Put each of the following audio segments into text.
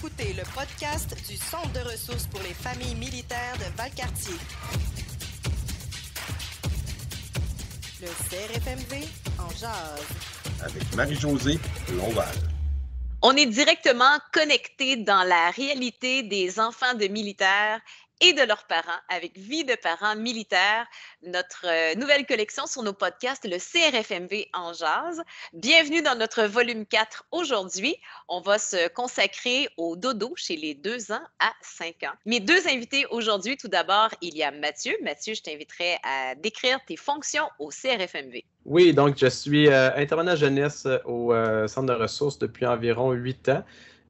écoutez le podcast du Centre de ressources pour les familles militaires de Valcartier. Le CRFMV en jazz. Avec Marie-Josée Longval. On est directement connecté dans la réalité des enfants de militaires et de leurs parents avec Vie de parents militaires, notre euh, nouvelle collection sur nos podcasts, le CRFMV en jazz. Bienvenue dans notre volume 4 aujourd'hui. On va se consacrer au dodo chez les 2 ans à 5 ans. Mes deux invités aujourd'hui, tout d'abord, il y a Mathieu. Mathieu, je t'inviterai à décrire tes fonctions au CRFMV. Oui, donc je suis euh, intervenant jeunesse au euh, centre de ressources depuis environ 8 ans.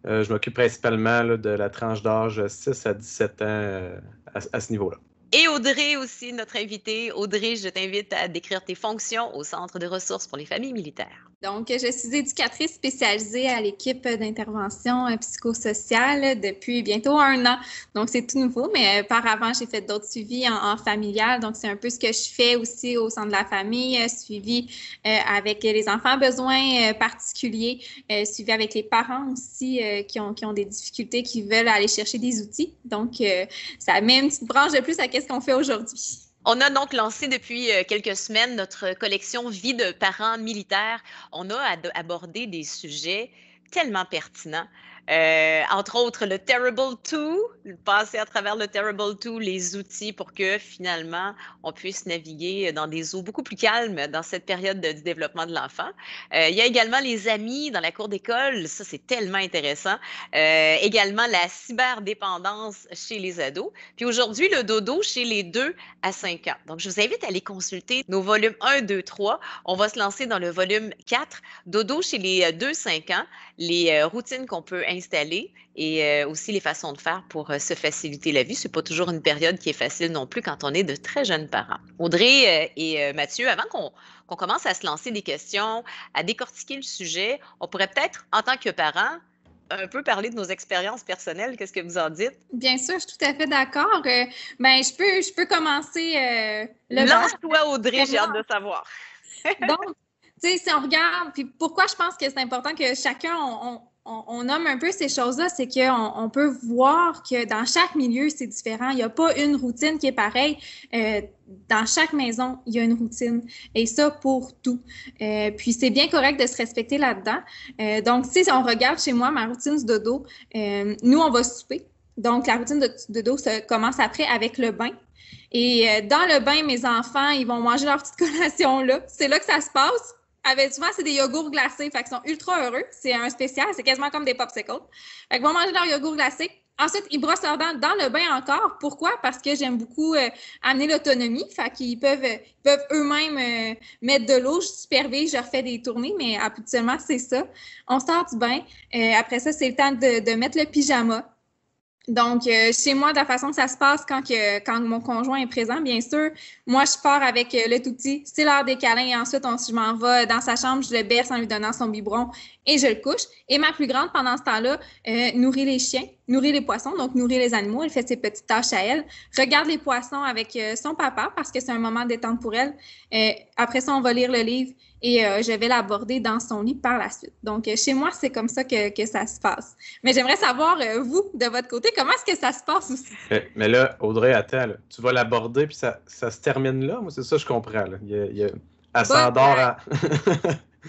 Euh, je m'occupe principalement de la tranche d'âge 6 à 17 ans euh, à, à ce niveau-là. Et Audrey aussi, notre invitée. Audrey, je t'invite à décrire tes fonctions au Centre de ressources pour les familles militaires. Donc, je suis éducatrice spécialisée à l'équipe d'intervention euh, psychosociale depuis bientôt un an. Donc, c'est tout nouveau, mais euh, par avant, j'ai fait d'autres suivis en, familial. Donc, c'est un peu ce que je fais aussi au sein de la famille, euh, suivi avec les enfants à besoins particuliers, suivi avec les parents aussi qui, ont, qui ont des difficultés, qui veulent aller chercher des outils. Donc, ça met une petite branche de plus à ce qu'on fait aujourd'hui? On a donc lancé depuis euh, quelques semaines notre collection Vie de parents militaires. On a abordé des sujets tellement pertinents. Euh, entre autres, le Terrible 2, passer à travers le Terrible 2, les outils pour que finalement on puisse naviguer dans des eaux beaucoup plus calmes dans cette période de, du développement de l'enfant. Euh, il y a également les amis dans la cour d'école, ça c'est tellement intéressant. Euh, également la cyberdépendance chez les ados. Puis aujourd'hui, le dodo chez les 2 à 5 ans. Donc je vous invite à aller consulter nos volumes 1, 2, 3. On va se lancer dans le volume 4, dodo chez les 2-5 ans, les routines qu'on peut installer et euh, aussi les façons de faire pour euh, se faciliter la vie. C'est pas toujours une période qui est facile non plus quand on est de très jeunes parents. Audrey euh, et Mathieu, avant qu'on commence à se lancer des questions, à décortiquer le sujet, on pourrait peut-être, en tant que parents, un peu parler de nos expériences personnelles. Qu'est-ce que vous en dites? Bien sûr, je suis tout à fait d'accord. ben, je peux, je peux commencer. le Lance-toi, Audrey, j'ai hâte de savoir. Donc, tu sais, si on regarde, puis pourquoi je pense que c'est important que chacun, on, on, nomme un peu ces choses-là, c'est qu'on peut voir que dans chaque milieu, c'est différent. Il n'y a pas une routine qui est pareille. Euh, dans chaque maison, il y a une routine. Et ça pour tout. Euh, puis c'est bien correct de se respecter là-dedans. Euh, donc, si on regarde chez moi ma routine de dodo, nous, on va souper. Donc, la routine de, dos commence après avec le bain. Et dans le bain, mes enfants, ils vont manger leur petite collation là. C'est là que ça se passe. Avec, souvent, c'est des yogourts glacés. Fait qu'ils sont ultra heureux. C'est un spécial. C'est quasiment comme des popsicles. Fait qu'ils vont manger leur yogourt glacé. Ensuite, ils brossent leurs dents dans le bain encore. Pourquoi? Parce que j'aime beaucoup euh, amener l'autonomie. Fait qu'ils peuvent, ils peuvent eux-mêmes euh, mettre de l'eau. Je supervise, je refais des tournées, mais habituellement, c'est ça. On sort du bain. Euh, après ça, c'est le temps de, de mettre le pyjama. Donc, euh, chez moi, de la façon que ça se passe quand, que, quand mon conjoint est présent, bien sûr, moi, je pars avec euh, le tout petit. C'est l'heure des câlins. Et ensuite, on, je m'en vais dans sa chambre, je le berce en lui donnant son biberon et je le couche. Et ma plus grande, pendant ce temps-là, euh, nourrit les chiens, nourrit les poissons, donc nourrit les animaux. Elle fait ses petites tâches à elle. Regarde les poissons avec euh, son papa parce que c'est un moment détente pour elle. Euh, après ça, on va lire le livre et je vais l'aborder dans son lit par la suite. Donc, chez moi, c'est comme ça que, ça se passe. Mais j'aimerais savoir, vous, de votre côté, comment est-ce que ça se passe aussi? Mais, là, Audrey, à tu vas l'aborder puis ça, se termine là? Moi, c'est ça que je comprends. Elle s'endort à...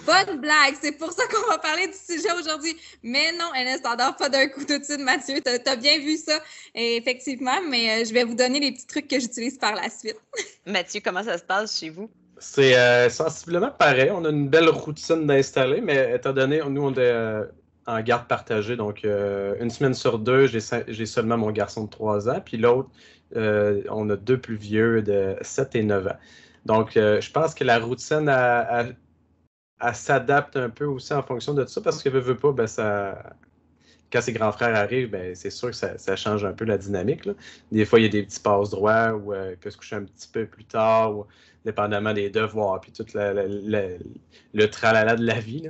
Bonne blague! C'est pour ça qu'on va parler du sujet aujourd'hui. Mais non, ne Standard, pas d'un coup tout de suite, Mathieu. Tu as, bien vu ça, effectivement, mais euh, je vais vous donner les petits trucs que j'utilise par la suite. Mathieu, comment ça se passe chez vous? C'est euh, sensiblement pareil. On a une belle routine d'installer, mais étant donné, nous, on est euh, en garde partagée, donc une semaine sur deux, j'ai seulement mon garçon de 3 ans, puis l'autre, on a deux plus vieux de 7 et 9 ans. Donc, je pense que la routine a elle s'adapte un peu aussi en fonction de tout ça parce que veut, veut pas, ben, Quand ses grands frères arrivent, ben, c'est sûr que ça, change un peu la dynamique. Des fois, il y a des petits passes droits ou euh, peut se coucher un petit peu plus tard, ou dépendamment des devoirs, puis tout la, le tralala de la vie.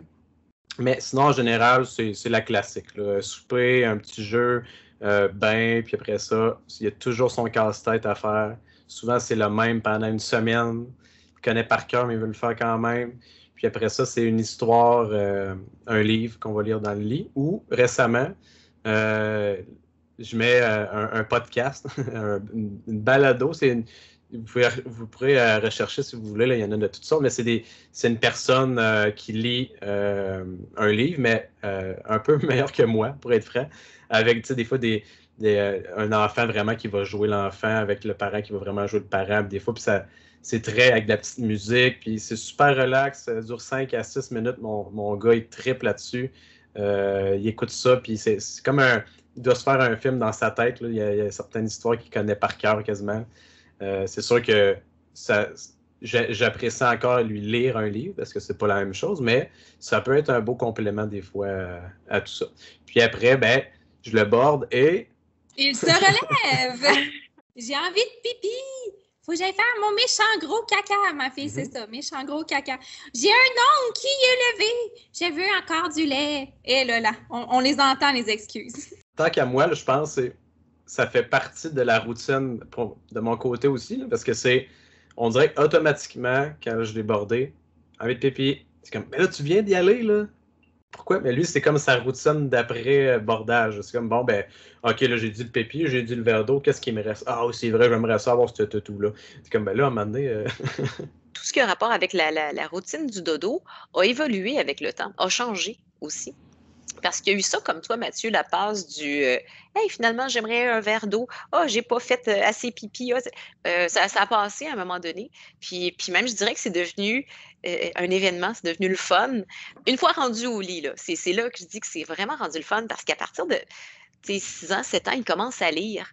Mais sinon, en général, c'est la classique. Là. Souper, un petit jeu, ben bain, puis après ça, il y a toujours son casse-tête à faire. Souvent, c'est le même pendant une semaine. Il connaît par cœur, mais il veut le faire quand même puis après ça, c'est une histoire, euh, un livre qu'on va lire dans le lit. Ou récemment, euh, je mets euh, un, podcast, une balado. vous pourrez rechercher si vous voulez, là, il y en a de toutes sortes, mais c'est, une personne qui lit un livre, mais un peu meilleur que moi, pour être franc, avec des fois un enfant vraiment qui va jouer l'enfant avec le parent qui va vraiment jouer le parent, des fois, ça, c'est très avec de la petite musique, puis c'est super relax, ça dure 5 à 6 minutes. Mon, mon gars, il triple là-dessus. Euh, il écoute ça, puis c'est comme un. Il doit se faire un film dans sa tête. Il, y a, certaines histoires qu'il connaît par cœur quasiment. Euh, c'est sûr que J'apprécie encore lui lire un livre parce que c'est pas la même chose, mais ça peut être un beau complément des fois à, tout ça. Puis après, ben, je le borde et. Il se relève! J'ai envie de pipi! J'ai fait mon méchant gros caca, ma fille, c'est mhm. ça, méchant gros caca. J'ai un oncle qui est levé. J'ai vu encore du lait. Et là, là, on, les entend, les excuses. Tant qu'à moi, je pense que ça fait partie de la routine de mon côté aussi, parce que c'est, on dirait automatiquement, quand je l'ai bordé, avec pépi C'est comme, mais ben là, tu viens d'y aller, là pourquoi? Mais lui, c'est comme sa routine d'après euh, bordage. C'est comme, bon, ben, OK, là, j'ai dit le pépi, j'ai dit le verre d'eau, qu'est-ce qui me reste? Ah, c'est vrai, j'aimerais ça avoir ce tatou-là. C'est comme, ben là, un moment donné. Euh, Tout ce qui a rapport avec la, la, routine du dodo a évolué avec le temps, a changé aussi. Parce qu'il y a eu ça, comme toi, Mathieu, la passe du euh, Hey, finalement, j'aimerais un verre d'eau. Ah, oh, j'ai pas fait assez pipi. Ah, ça, a passé à un moment donné. Puis, puis même, je dirais que c'est devenu euh, un événement, c'est devenu le fun. Une fois rendu au lit, c'est là que je dis que c'est vraiment rendu le fun parce qu'à partir de 6 ans, 7 ans, il commence à lire.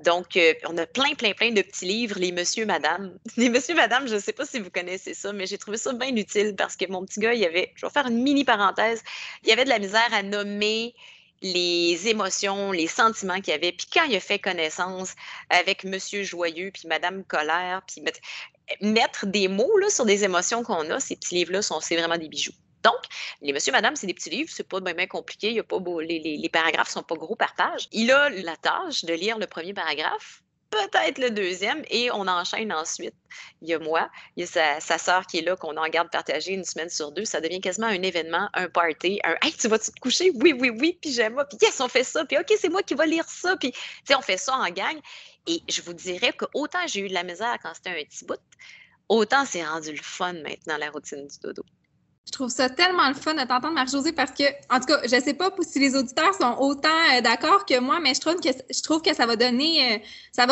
Donc, euh, on a plein, plein, plein de petits livres, les Monsieur, Madame. Les Monsieur, Madame, je ne sais pas si vous connaissez ça, mais j'ai trouvé ça bien utile parce que mon petit gars, il y avait, je vais faire une mini parenthèse, il y avait de la misère à nommer les émotions, les sentiments qu'il avait. Puis quand il a fait connaissance avec Monsieur Joyeux, puis Madame Colère, puis mettre des mots là, sur des émotions qu'on a, ces petits livres-là, sont, c'est vraiment des bijoux. Donc, les monsieur, madame, c'est des petits livres, c'est pas bien, compliqué, pas les, les, les, paragraphes sont pas gros par page. Il a la tâche de lire le premier paragraphe, peut-être le deuxième et on enchaîne ensuite. Il y a moi, il y a sa, sœur soeur qui est là, qu'on en garde partagée une semaine sur deux. Ça devient quasiment un événement, un party, un Hey, tu vas-tu te coucher? Oui, oui, oui, pyjama, puis yes, on fait ça, puis OK, c'est moi qui vais lire ça, puis on fait ça en gang. Et je vous dirais que autant j'ai eu de la misère quand c'était un petit bout, autant c'est rendu le fun maintenant, la routine du dodo. Je trouve ça tellement le fun de t'entendre, Marie-Josée, parce que, en tout cas, je ne sais pas si les auditeurs sont autant euh, d'accord que moi, mais je trouve que, ça, va donner, euh, ça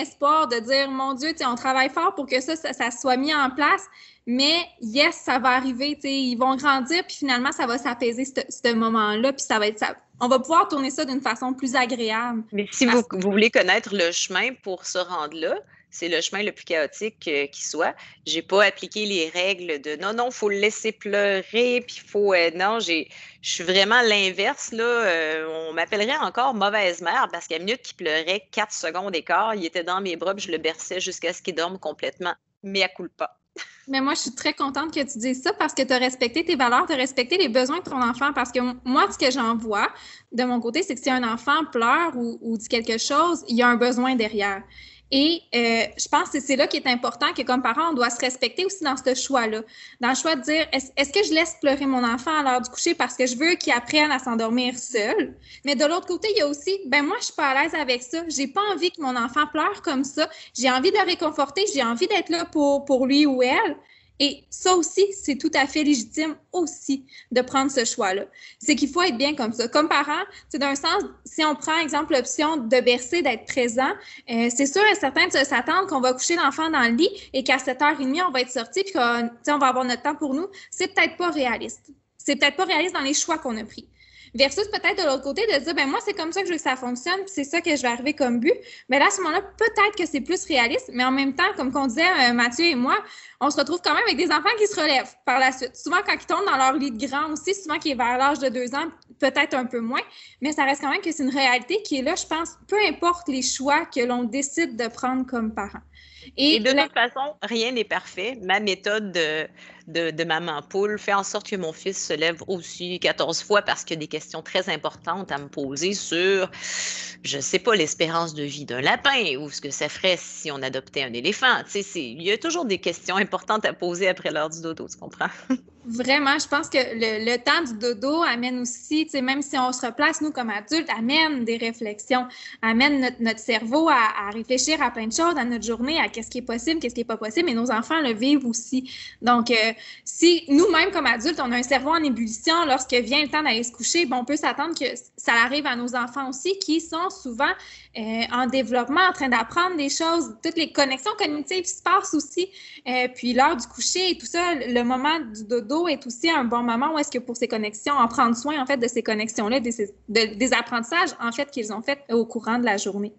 espoir de dire, mon Dieu, on travaille fort pour que ça, soit mis en place, mais yes, ça va arriver, ils vont grandir, puis finalement, ça va s'apaiser, ce moment-là, puis ça va être, ça, on va pouvoir tourner ça d'une façon plus agréable. Mais si vous, vous, voulez connaître le chemin pour se rendre là, c'est le chemin le plus chaotique qui soit. J'ai pas appliqué les règles de non, non, faut le laisser pleurer, puis faut. Euh, non, j'ai, je suis vraiment l'inverse. Là, euh, on m'appellerait encore mauvaise mère parce qu'à minute qu'il pleurait, quatre secondes et quart, il était dans mes bras, je le berçais jusqu'à ce qu'il dorme complètement. Mais à coup pas. Mais moi, je suis très contente que tu dises ça parce que tu as respecté tes valeurs, tu as respecté les besoins de ton enfant. Parce que moi, ce que j'en vois de mon côté, c'est que si un enfant pleure ou dit quelque chose, il y a un besoin derrière. Et euh, je pense que c'est là qui est important que comme parent on doit se respecter aussi dans ce choix-là. Dans le choix de dire, est-ce que je laisse pleurer mon enfant à l'heure du coucher parce que je veux qu'il apprenne à s'endormir seul? Mais de l'autre côté, il y a aussi, ben moi, je suis pas à l'aise avec ça. J'ai pas envie que mon enfant pleure comme ça. J'ai envie de le réconforter. J'ai envie d'être là pour, pour lui ou elle. Et ça aussi, c'est tout à fait légitime aussi de prendre ce choix-là. C'est qu'il faut être bien comme ça. Comme parent, c'est un sens, si on prend, exemple, l'option de bercer, d'être présent, euh, c'est sûr et certain de s'attendre qu'on va coucher l'enfant dans le lit et qu'à 7h30, on va être sorti puis qu'on va avoir notre temps pour nous. C'est peut-être pas réaliste. C'est peut-être pas réaliste dans les choix qu'on a pris. Versus peut-être de l'autre côté de dire, ben moi, c'est comme ça que je veux que ça fonctionne, c'est ça que je vais arriver comme but. Mais là, à ce moment-là, peut-être que c'est plus réaliste, mais en même temps, comme qu'on disait, euh, Mathieu et moi, on se retrouve quand même avec des enfants qui se relèvent par la suite. Souvent, quand ils tombent dans leur lit de grand aussi, souvent qui est vers l'âge de deux ans, peut-être un peu moins, mais ça reste quand même que c'est une réalité qui est là, je pense, peu importe les choix que l'on décide de prendre comme parent. Et, de notre façon, rien n'est parfait. Ma méthode de de, Maman Poule fait en sorte que mon fils se lève aussi 14 fois parce qu'il y a des questions très importantes à me poser sur, je ne sais pas, l'espérance de vie d'un lapin ou ce que ça ferait si on adoptait un éléphant. Il y a toujours des questions importantes à poser après l'heure du dodo, tu comprends? Vraiment, je pense que le, temps du dodo amène aussi, même si on se replace, nous, comme adultes, amène des réflexions, amène notre, notre cerveau à, à, réfléchir à plein de choses, à notre journée, à qu'est-ce qui est possible, qu'est-ce qui n'est pas possible, et nos enfants le vivent aussi. Donc, euh, si nous-mêmes, comme adultes, on a un cerveau en ébullition, lorsque vient le temps d'aller se coucher, bon, on peut s'attendre que ça arrive à nos enfants aussi, qui sont souvent euh, en développement, en train d'apprendre des choses. Toutes les connexions cognitives se passent aussi. Euh, puis l'heure du coucher et tout ça, le moment du dodo est aussi un bon moment où est-ce que pour ces connexions, en prendre soin, en fait, de ces connexions-là, des, apprentissages, en fait, qu'ils ont fait au courant de la journée.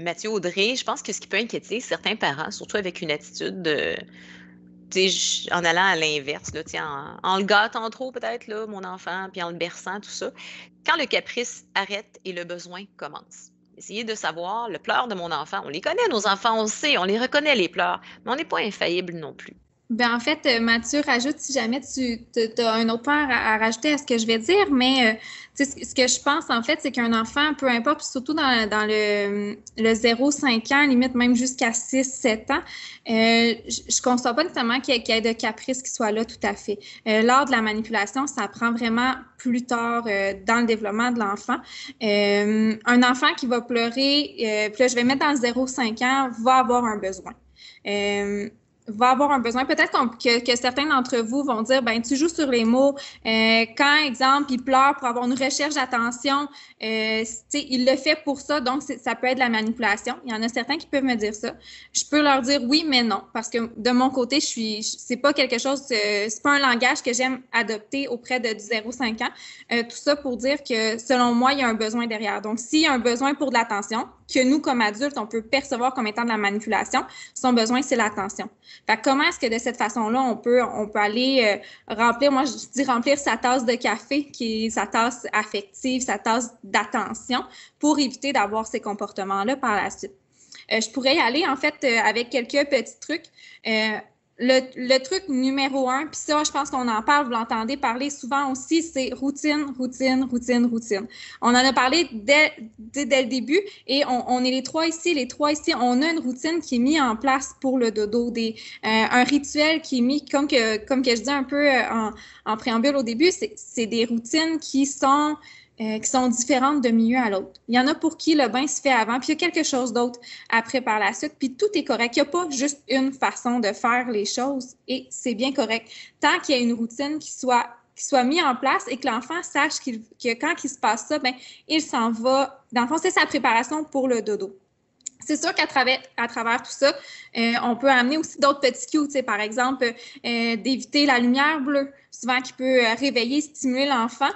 Mathieu Audrey, je pense que ce qui peut inquiéter certains parents, surtout avec une attitude de euh, en allant à l'inverse, en, en, le gâtant trop peut-être, mon enfant, puis en le berçant, tout ça. Quand le caprice arrête et le besoin commence. Essayez de savoir le pleur de mon enfant. On les connaît, nos enfants, on sait, on les reconnaît, les pleurs, mais on n'est pas infaillible non plus. Ben en fait, Mathieu rajoute si jamais tu as un autre point à, rajouter à ce que je vais dire, mais euh, ce que je pense en fait, c'est qu'un enfant, peu importe, surtout dans, le, le 0-5 ans, limite même jusqu'à 6-7 ans, euh, je ne conçois pas nécessairement qu'il y, ait de caprice qui soit là tout à fait. Euh, lors de la manipulation, ça prend vraiment plus tard euh, dans le développement de l'enfant. un enfant qui va pleurer, puis là je vais mettre dans le 0-5 ans, va avoir un besoin. Euh, va avoir un besoin. Peut-être que, certains d'entre vous vont dire, ben tu joues sur les mots. Euh, quand, exemple, il pleure pour avoir une recherche d'attention, euh, il le fait pour ça, donc ça peut être de la manipulation. Il y en a certains qui peuvent me dire ça. Je peux leur dire oui, mais non, parce que de mon côté, je suis, c'est pas quelque chose, euh, c'est pas un langage que j'aime adopter auprès de 0-5 ans. Euh, tout ça pour dire que, selon moi, il y a un besoin derrière. Donc, s'il y a un besoin pour de l'attention, que nous, comme adultes, on peut percevoir comme étant de la manipulation. Son besoin, c'est l'attention. Fait comment est-ce que de cette façon-là, on peut, on peut aller euh, remplir, moi, je dis remplir sa tasse de café, qui est sa tasse affective, sa tasse d'attention, pour éviter d'avoir ces comportements-là par la suite. Euh, je pourrais y aller, en fait, euh, avec quelques petits trucs le, truc numéro un, puis ça, je pense qu'on en parle, vous l'entendez parler souvent aussi, c'est routine, routine, routine, routine. On en a parlé dès, le début et on, est les trois ici, les trois ici. On a une routine qui est mise en place pour le dodo, des, euh, un rituel qui est mis, comme comme que je dis un peu euh, en, en préambule au début, c'est des routines qui sont euh, qui sont différentes de milieu à l'autre. Il y en a pour qui le bain se fait avant, puis il y a quelque chose d'autre après par la suite, puis tout est correct. Il n'y a pas juste une façon de faire les choses et c'est bien correct. Tant qu'il y a une routine qui soit, qui soit mise en place et que l'enfant sache que quand il se passe ça, ben, il s'en va. Dans le fond, c'est sa préparation pour le dodo. C'est sûr qu'à travers, tout ça, euh, on peut amener aussi d'autres petits cues, par exemple, euh, d'éviter la lumière bleue, souvent qui peut euh, réveiller, stimuler l'enfant,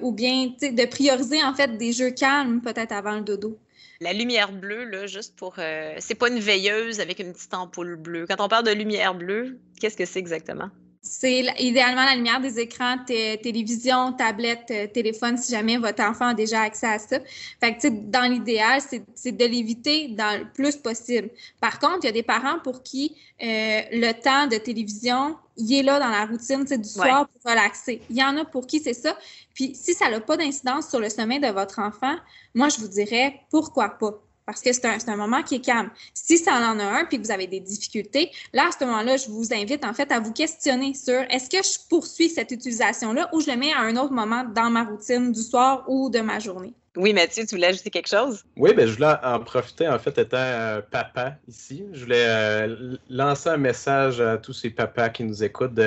ou bien de prioriser en fait des jeux calmes peut-être avant le dodo. La lumière bleue, là, juste pour. c'est pas une veilleuse avec une petite ampoule bleue. Quand on parle de lumière bleue, qu'est-ce que c'est exactement? C'est idéalement la lumière des écrans, télévision, tablette, euh, téléphone, si jamais votre enfant a déjà accès à ça. Fait dans l'idéal, c'est de l'éviter dans le plus possible. Par contre, il y a des parents pour qui euh, le temps de télévision, il est là dans la routine du soir pour relaxer. Il y en a pour qui c'est ça. Puis si ça n'a pas d'incidence sur le sommeil de votre enfant, moi, je vous dirais pourquoi pas parce que c'est un, moment qui est calme. Si ça en a un puis que vous avez des difficultés, là, à ce moment-là, je vous invite en fait à vous questionner sur est-ce que je poursuis cette utilisation-là ou je le mets à un autre moment dans ma routine du soir ou de ma journée. Oui, Mathieu, tu voulais ajouter quelque chose? Oui, bien, je voulais en profiter, en fait, étant euh, papa ici. Je voulais euh, lancer un message à tous ces papas qui nous écoutent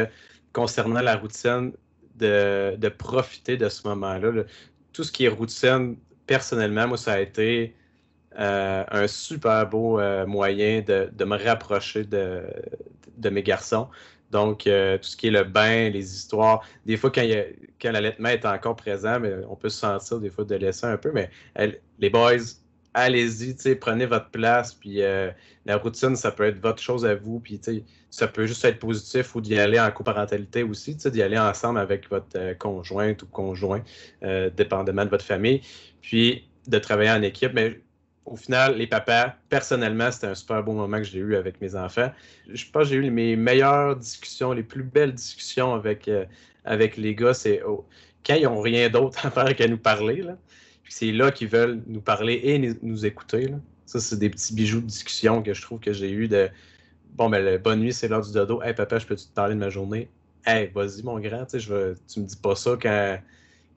concernant la routine, de, de profiter de ce moment-là. Tout ce qui est routine, personnellement, moi, ça a été euh, un super beau euh, moyen de, me rapprocher de, mes garçons. Donc, euh, tout ce qui est le bain, les histoires. Des fois, quand, il y l'allaitement est encore présent, mais on peut se sentir des fois de laisser un peu, mais les boys, allez-y, prenez votre place, puis la routine, ça peut être votre chose à vous, puis ça peut juste être positif ou d'y aller en coparentalité aussi, d'y aller ensemble avec votre conjointe ou conjoint, dépendamment de votre famille, puis de travailler en équipe. Mais au final, les papas, personnellement, c'était un super beau moment que j'ai eu avec mes enfants. Je sais pas, j'ai eu mes meilleures discussions, les plus belles discussions avec, euh, avec les gars. C'est oh, quand ils n'ont rien d'autre à faire qu'à nous parler. Là. c'est là qu'ils veulent nous parler et nous, écouter. Ça, c'est des petits bijoux de discussion que je trouve que j'ai eu de Bon, ben, le, bonne nuit, c'est l'heure du dodo. Hey, papa, je peux te parler de ma journée? Hé, vas-y, mon grand, tu, sais, je tu me dis pas ça quand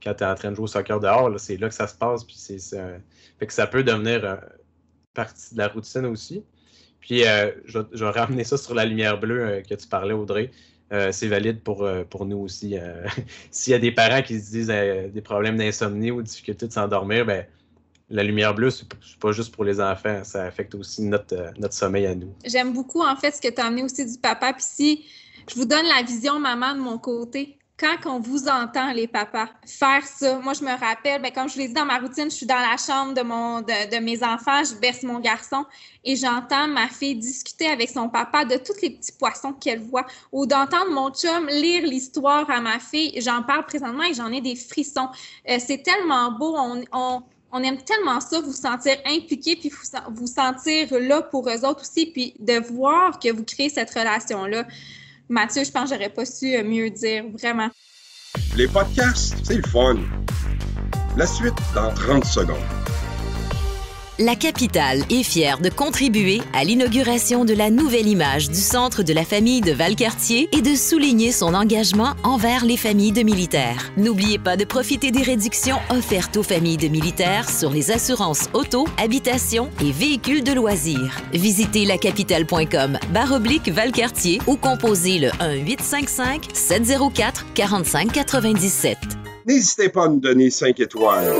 quand tu es en train de jouer au soccer dehors, c'est là que ça se passe. Puis c'est, ça... que ça peut devenir euh, partie de la routine aussi. Puis euh, je, vais ramener ça sur la lumière bleue euh, que tu parlais, Audrey. c'est valide pour, pour nous aussi. S'il y a des parents qui se disent des problèmes d'insomnie ou difficultés de s'endormir, ben, la lumière bleue, c'est pas juste pour les enfants, ça affecte aussi notre, notre sommeil à nous. J'aime beaucoup, en fait, ce que tu as amené aussi du papa. si je vous donne la vision maman de mon côté, quand on vous entend, les papas, faire ça, moi, je me rappelle, bien, comme je l'ai dit dans ma routine, je suis dans la chambre de, de, mes enfants, je berce mon garçon et j'entends ma fille discuter avec son papa de tous les petits poissons qu'elle voit ou d'entendre mon chum lire l'histoire à ma fille. J'en parle présentement et j'en ai des frissons. Euh, c'est tellement beau. On, on, aime tellement ça, vous sentir impliqué puis vous, vous sentir là pour eux autres aussi, puis de voir que vous créez cette relation-là. Mathieu, je pense que j'aurais pas su euh, mieux dire, vraiment. Les podcasts, c'est le fun. La suite dans 30 secondes. La capitale est fière de contribuer à l'inauguration de la nouvelle image du centre de la famille de Valcartier et de souligner son engagement envers les familles de militaires. N'oubliez pas de profiter des réductions offertes aux familles de militaires sur les assurances auto, habitation et véhicules de loisirs. Visitez lacapitale.com baroblique Valcartier ou composez le 1-855-704-4597. N'hésitez pas à nous donner 5 étoiles.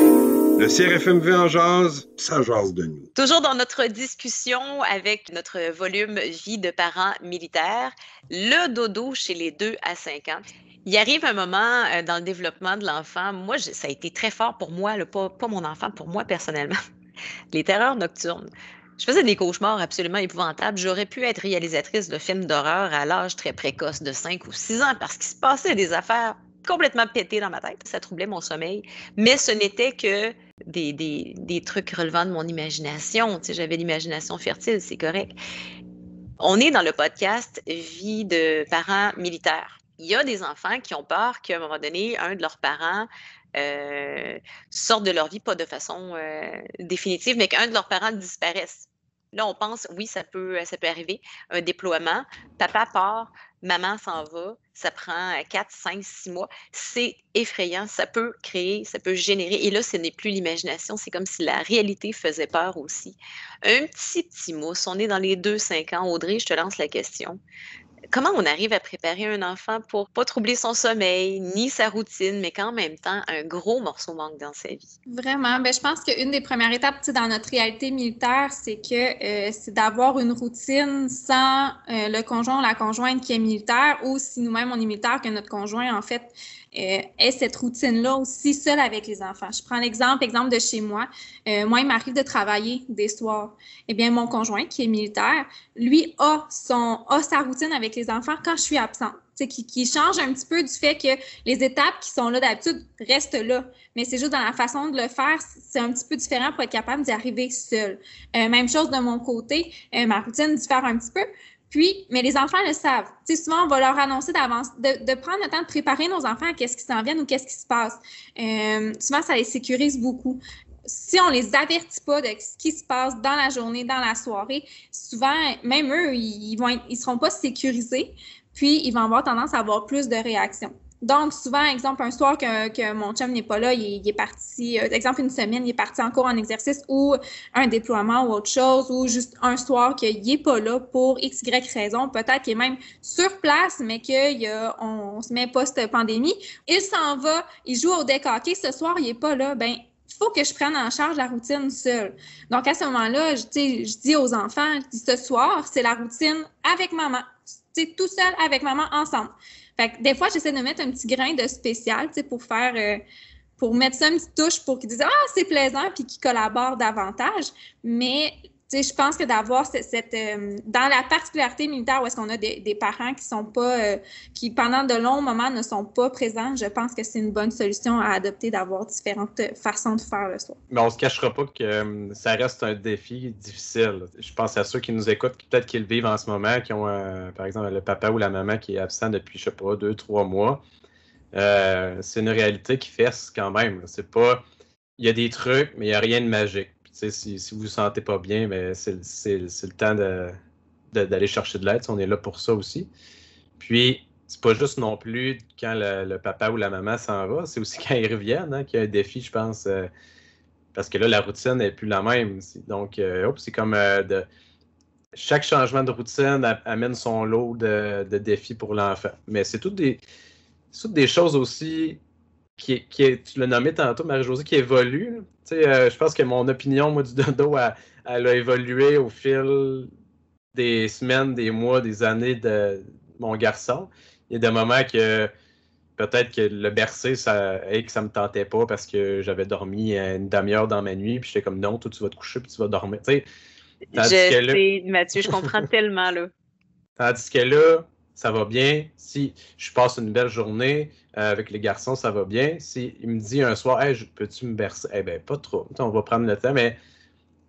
Le CRFMV en jase, ça jase de nous. Toujours dans notre discussion avec notre volume vie de parents militaires, le dodo chez les deux à 5 ans. Il arrive un moment euh, dans le développement de l'enfant, moi, ça a été très fort pour moi, pas, pas mon enfant, pour moi personnellement, les terreurs nocturnes. Je faisais des cauchemars absolument épouvantables. J'aurais pu être réalisatrice de films d'horreur à l'âge très précoce de 5 ou 6 ans parce qu'il se passait des affaires complètement pété dans ma tête. Ça troublait mon sommeil. Mais ce n'était que des, trucs relevant de mon imagination. Tu j'avais l'imagination fertile, c'est correct. On est dans le podcast Vie de parents militaires. Il y a des enfants qui ont peur qu'à un moment donné, un de leurs parents euh, sorte de leur vie, pas de façon euh, définitive, mais qu'un de leurs parents disparaisse. Là, on pense, oui, ça peut, euh, ça peut arriver, un déploiement. Papa part, maman s'en va, ça prend 4, 5, 6 mois. C'est effrayant, ça peut créer, ça peut générer. Et là, ce n'est plus l'imagination, c'est comme si la réalité faisait peur aussi. Un petit, petit mot. on est dans les 2-5 ans. Audrey, je te lance la question. Comment on arrive à préparer un enfant pour pas troubler son sommeil ni sa routine, mais qu'en même temps, un gros morceau manque dans sa vie? Vraiment. Ben, je pense qu'une des premières étapes dans notre réalité militaire, c'est que euh, c'est d'avoir une routine sans euh, le conjoint ou la conjointe qui est militaire ou si nous-mêmes on est militaire, que notre conjoint, en fait, euh, cette routine-là aussi seule avec les enfants. Je prends l'exemple exemple de chez moi. Euh, moi, il m'arrive de travailler des soirs. Eh bien, mon conjoint, qui est militaire, lui a, son, sa routine avec les enfants quand je suis absente. Qui, qui, change un petit peu du fait que les étapes qui sont là d'habitude restent là. Mais c'est juste dans la façon de le faire, c'est un petit peu différent pour être capable d'y arriver seul. Euh, même chose de mon côté, euh, ma routine diffère un petit peu, puis, mais les enfants le savent. souvent, on va leur annoncer d'avance, de, prendre le temps de préparer nos enfants à qu'est-ce qui s'en vient ou qu'est-ce qui se passe. Euh, souvent, ça les sécurise beaucoup. Si on ne les avertit pas de ce qui se passe dans la journée, dans la soirée, souvent, même eux, ils vont, ils seront pas sécurisés. Puis, ils vont avoir tendance à avoir plus de réactions. Donc, souvent, exemple, un soir que, mon chum n'est pas là, il, est parti, euh, exemple, une semaine, il est parti en cours en exercice ou un déploiement ou autre chose, ou juste un soir qu'il n'est pas là pour X, Y raison, peut-être qu'il est même sur place, mais qu'on se met post-pandémie. Il s'en va, il joue au deck ce soir, il n'est pas là. Ben, il faut que je prenne en charge la routine seule. Donc, à ce moment-là, je, je dis aux enfants, ce soir, c'est la routine avec maman. C'est tout seul avec maman ensemble. Fait des fois, j'essaie de mettre un petit grain de spécial, tu sais, pour faire... Euh, pour mettre ça une petite touche pour qu'ils disent Ah, c'est plaisant, puis qu'ils collaborent davantage. Mais je pense que d'avoir cette, euh, dans la particularité militaire où est-ce qu'on a des, parents qui sont pas, euh, qui pendant de longs moments ne sont pas présents, je pense que c'est une bonne solution à adopter d'avoir différentes façons de faire le soir. Mais on se cachera pas que euh, ça reste un défi difficile. Je pense à ceux qui nous écoutent, peut-être qu'ils vivent en ce moment, qui ont par exemple le papa ou la maman qui est absent depuis je sais pas deux trois mois. c'est une réalité qui fesse quand même. C'est pas, il y a des trucs, mais il n'y a rien de magique si, si, vous vous sentez pas bien, mais ben, c'est le temps d'aller chercher de l'aide. On est là pour ça aussi. Puis, c'est pas juste non plus quand le, papa ou la maman s'en va, c'est aussi quand ils reviennent hein, qu'il y a un défi, je pense. Euh, parce que là, la routine n'est plus la même. Donc, euh, c'est comme euh, de, chaque changement de routine amène son lot de, défis pour l'enfant. Mais c'est toutes des, toutes des choses aussi qui, tu l'as nommé tantôt, Marie-Josée, qui évolue. Euh, je pense que mon opinion, moi, du dodo, elle, a évolué au fil des semaines, des mois, des années de mon garçon. Il y a des moments que peut-être que le bercer, ça, ne que ça me tentait pas parce que j'avais dormi une demi-heure dans ma nuit, puis j'étais comme non, toi, tu vas te coucher, puis tu vas dormir. Tu je Mathieu, je comprends tellement, là. Tandis que là, ça va bien. Si je passe une belle journée euh, avec les garçons, ça va bien. Si il me dit un soir, hey, peux-tu me bercer? Eh bien, pas trop. On va prendre le temps, mais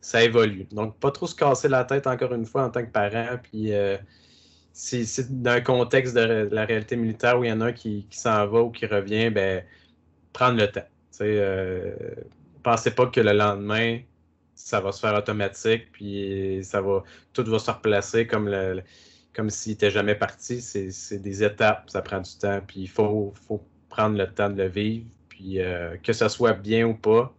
ça évolue. Donc, pas trop se casser la tête, encore une fois, en tant que parent. Puis, euh, si, c'est dans un contexte de, la réalité militaire où il y en a un qui, s'en va ou qui revient, ben prendre le temps. Euh, pensez pas que le lendemain, ça va se faire automatique, puis ça va, tout va se replacer comme le comme s'il n'était jamais parti. C'est des étapes, ça prend du temps, puis il faut, faut prendre le temps de le vivre. Puis euh, que ça soit bien ou pas,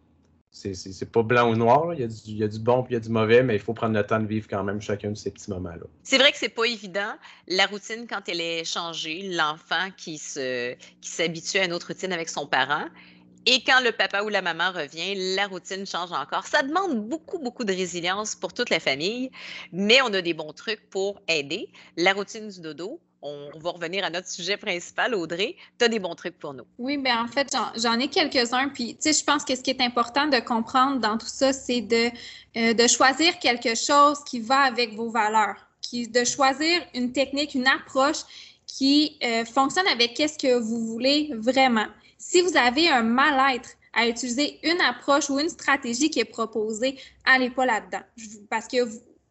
c'est pas blanc ou noir. Il, y a du, bon puis il y a du mauvais, mais il faut prendre le temps de vivre quand même chacun de ces petits moments-là. C'est vrai que c'est pas évident. La routine, quand elle est changée, l'enfant qui s'habitue qui à une autre routine avec son parent, et quand le papa ou la maman revient, la routine change encore. Ça demande beaucoup, beaucoup de résilience pour toute la famille, mais on a des bons trucs pour aider. La routine du dodo, on va revenir à notre sujet principal, Audrey. Tu as des bons trucs pour nous. Oui, mais ben, en fait, j'en ai quelques-uns. Puis, tu sais, je pense que ce qui est important de comprendre dans tout ça, c'est de, euh, de choisir quelque chose qui va avec vos valeurs, qui, de choisir une technique, une approche qui euh, fonctionne avec qu'est-ce que vous voulez vraiment. Si vous avez un mal-être à utiliser une approche ou une stratégie qui est proposée, n'allez pas là-dedans. Parce que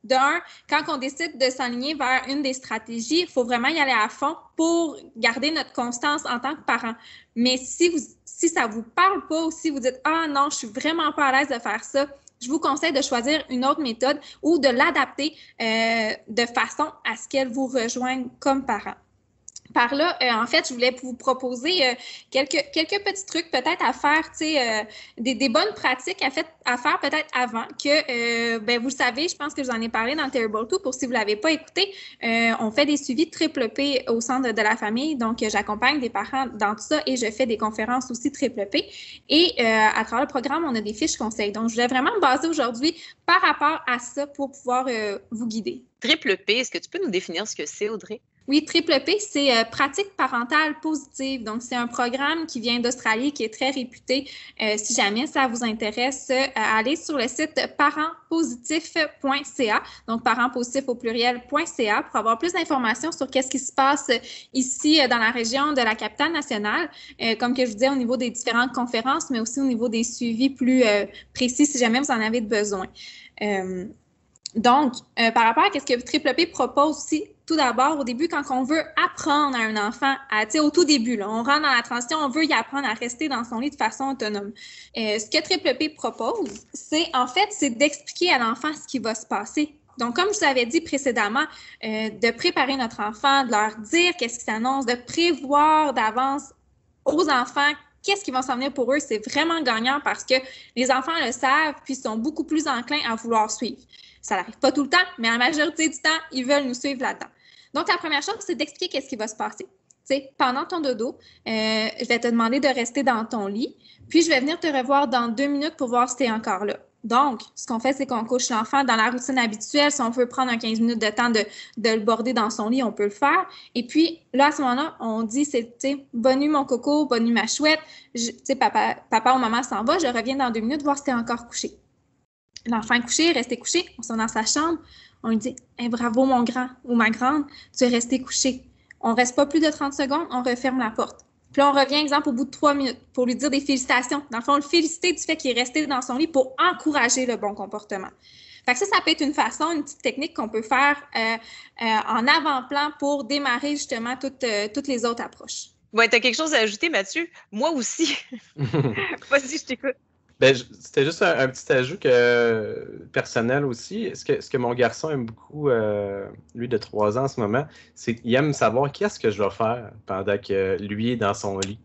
d'un, quand on décide de s'aligner vers une des stratégies, il faut vraiment y aller à fond pour garder notre constance en tant que parent. Mais si, vous, si ça ne vous parle pas ou si vous dites Ah non, je suis vraiment pas à l'aise de faire ça, je vous conseille de choisir une autre méthode ou de l'adapter euh, de façon à ce qu'elle vous rejoigne comme parent par là, euh, en fait, je voulais vous proposer euh, quelques, quelques petits trucs peut-être à faire, euh, des, des, bonnes pratiques à, faire peut-être avant que, ben, vous le savez, je pense que je vous en ai parlé dans Terrible Too. pour si vous ne l'avez pas écouté, on fait des suivis triple P au centre de la famille, donc j'accompagne des parents dans tout ça et je fais des conférences aussi triple P. Et à travers le programme, on a des fiches conseils. Donc, je voulais vraiment me baser aujourd'hui par rapport à ça pour pouvoir vous guider. Triple P, est-ce que tu peux nous définir ce que c'est, Audrey? Oui, Triple P, c'est euh, pratique parentale positive. Donc, c'est un programme qui vient d'Australie, qui est très réputé. Euh, si jamais ça vous intéresse, euh, allez sur le site parentpositif.ca, donc parentpositif au pluriel.ca pour avoir plus d'informations sur qu'est-ce qui se passe ici dans la région de la capitale nationale. comme que je vous disais, au niveau des différentes conférences, mais aussi au niveau des suivis plus précis, si jamais vous en avez besoin. donc, par rapport à ce que Triple P propose aussi, tout d'abord, au début, quand on veut apprendre à un enfant, à, au tout début, on rentre dans la transition, on veut y apprendre à rester dans son lit de façon autonome. Euh, ce que Triple P propose, c'est en fait, c'est d'expliquer à l'enfant ce qui va se passer. Donc, comme je vous avais dit précédemment, euh, de préparer notre enfant, de leur dire qu'est-ce qui s'annonce, de prévoir d'avance aux enfants qu'est-ce qui va s'en venir pour eux, c'est vraiment gagnant parce que les enfants le savent puis sont beaucoup plus enclins à vouloir suivre. Ça n'arrive pas tout le temps, mais la majorité du temps, ils veulent nous suivre là-dedans. Donc, la première chose, c'est d'expliquer qu'est-ce qui va se passer. sais, pendant ton dodo, euh, je vais te demander de rester dans ton lit, puis je vais venir te revoir dans deux minutes pour voir si tu es encore là. Donc, ce qu'on fait, c'est qu'on couche l'enfant dans la routine habituelle. Si on veut prendre un 15 minutes de temps de, le border dans son lit, on peut le faire. Et puis, là, à ce moment-là, on dit, c'est, bonne nuit mon coco, bonne nuit ma chouette. Tu sais, papa, papa ou maman s'en va, je reviens dans deux minutes voir si t'es encore couché l'enfant est couché, resté couché. On sort dans sa chambre. On lui dit eh, bravo, mon grand ou ma grande, tu es resté couché. On reste pas plus de 30 secondes, on referme la porte. Puis on revient, exemple, au bout de trois minutes pour lui dire des félicitations. Dans le fond, on le féliciter du fait qu'il est resté dans son lit pour encourager le bon comportement. Fait ça, ça peut être une façon, une petite technique qu'on peut faire euh, euh, en avant-plan pour démarrer justement toutes, euh, les autres approches. tu as quelque chose à ajouter, Mathieu? Moi aussi. Vas-y, je t'écoute. Ben, c'était juste un, petit ajout que, euh, personnel aussi. Ce que, mon garçon aime beaucoup, euh, lui de 3 ans en ce moment, c'est qu'il aime savoir qu'est-ce que je vais faire pendant que lui est dans son lit.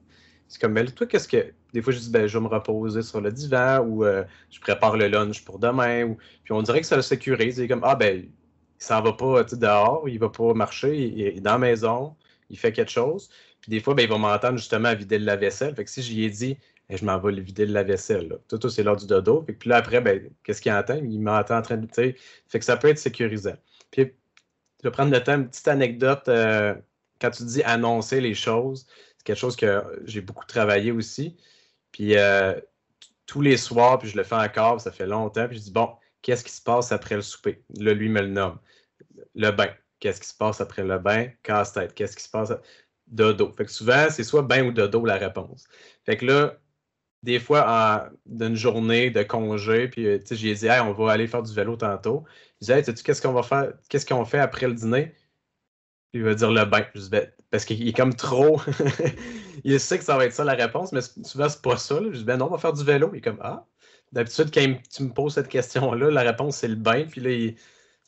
C'est comme, mais ben, toi, qu'est-ce que. Des fois, je dis, ben, je vais me reposer sur le divan ou euh, je prépare le lunch pour demain. Puis on dirait que ça le sécurise. Il est comme, ah, ben, il s'en va pas dehors, il va pas marcher, il, est dans la maison, il fait quelque chose. Puis des fois, ben, il va m'entendre justement à vider le lave-vaisselle. Fait que si j'y ai dit, et je m'en vais le vider de la vaisselle. Tout, tout c'est l'heure du dodo. Puis, là, après, ben, qu'est-ce qu'il entend? Il m'entend en train de. Fait que ça peut être sécurisant. Puis, je vais prendre le temps, une petite anecdote. Euh, quand tu dis annoncer les choses, c'est quelque chose que j'ai beaucoup travaillé aussi. Puis euh, tous les soirs, puis je le fais encore, ça fait longtemps. Puis je dis, bon, qu'est-ce qui se passe après le souper? Là, lui me le nomme. Le bain. Qu'est-ce qui se passe après le bain? Casse-tête. Qu'est-ce qui se passe? Dodo. Fait que souvent, c'est soit bain ou dodo la réponse. Fait que là, des fois d'une journée de congé, puis euh, j'ai dit on va aller faire du vélo tantôt. il disais hey, sais-tu qu'est-ce qu'on va faire, qu'est-ce qu'on fait après le dîner? il va dire le bain. Je dis, ben, parce qu'il est comme trop. il sait que ça va être ça la réponse, mais souvent c'est pas ça. Là. Je dis ben non, on va faire du vélo. Il est comme Ah. D'habitude, quand tu me poses cette question-là, la réponse c'est le bain. Puis là,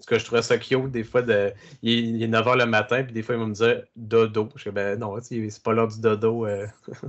ce que je trouvais ça cute des fois. De, il, est 9h le matin, puis des fois, il va me dire dodo. Je dis ben non, c'est pas l'heure du dodo. Euh.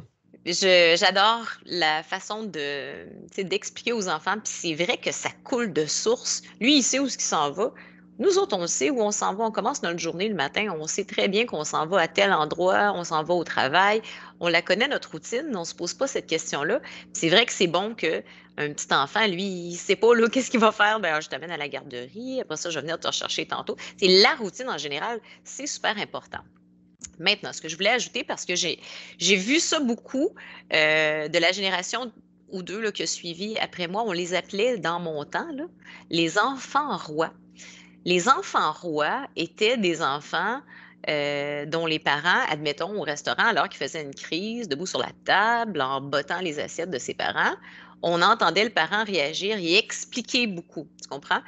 j'adore la façon d'expliquer aux enfants. Puis c'est vrai que ça coule de source. Lui, il sait où ce s'en va. Nous autres, on sait où on s'en va. On commence notre journée le matin. On sait très bien qu'on s'en va à tel endroit, on s'en va au travail. On la connaît, notre routine. On ne se pose pas cette question-là. C'est vrai que c'est bon que un petit enfant, lui, il ne sait pas qu'est-ce qu'il va faire. Ben, ah, je t'amène à la garderie. Après ça, je vais venir te rechercher tantôt. C'est la routine en général. C'est super important. Maintenant, ce que je voulais ajouter, parce que j'ai vu ça beaucoup euh, de la génération ou deux là, qui suivi après moi, on les appelait dans mon temps les enfants rois. Les enfants rois étaient des enfants euh, dont les parents, admettons au restaurant, alors qu'ils faisaient une crise, debout sur la table, en bottant les assiettes de ses parents, on entendait le parent réagir et expliquer beaucoup, tu comprends?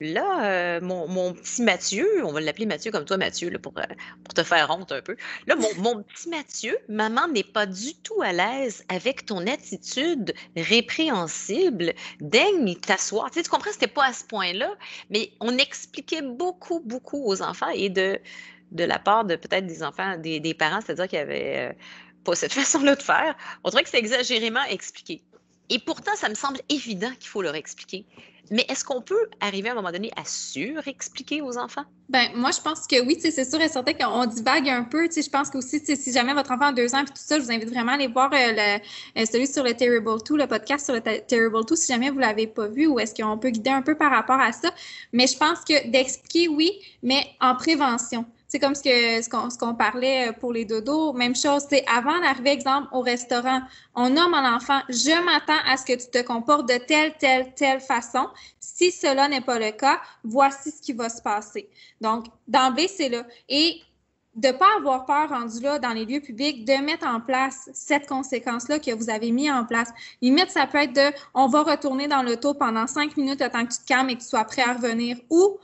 là, euh, mon, petit Mathieu, on va l'appeler Mathieu comme toi, Mathieu, pour, euh, pour te faire honte un peu. Là, mon, petit Mathieu, maman n'est pas du tout à l'aise avec ton attitude répréhensible. Daigne t'asseoir. Tu, tu comprends, c'était pas à ce point-là, mais on expliquait beaucoup, beaucoup aux enfants et de, de la part de peut-être des enfants, des, parents, c'est-à-dire qu'il y avait. Euh, pas cette façon-là de faire. On trouvait que c'est exagérément expliqué. Et pourtant, ça me semble évident qu'il faut leur expliquer. Mais est-ce qu'on peut arriver à un moment donné à surexpliquer aux enfants? Ben moi, je pense que oui, c'est sûr et certain qu'on divague un peu. Je pense aussi si jamais votre enfant a deux ans et tout ça, je vous invite vraiment à aller voir euh, euh, celui sur le Terrible Too, le podcast sur le Terrible Too, si jamais vous ne l'avez pas vu, ou est-ce qu'on peut guider un peu par rapport à ça. Mais je pense que d'expliquer, oui, mais en prévention. C'est comme ce qu'on parlait euh, pour les dodos. Même chose, c'est avant d'arriver, exemple, au restaurant, on nomme un enfant, Je m'attends à ce que tu te comportes de telle, telle, telle façon. Si cela n'est pas le cas, voici ce qui va se passer. Donc, d'emblée, c'est là. Et de ne pas avoir peur rendu là dans les lieux publics, de mettre en place cette conséquence-là que vous avez mis en place. Limite, ça peut être de on va retourner dans l'auto pendant cinq minutes le temps que tu te calmes et que tu sois prêt à revenir ou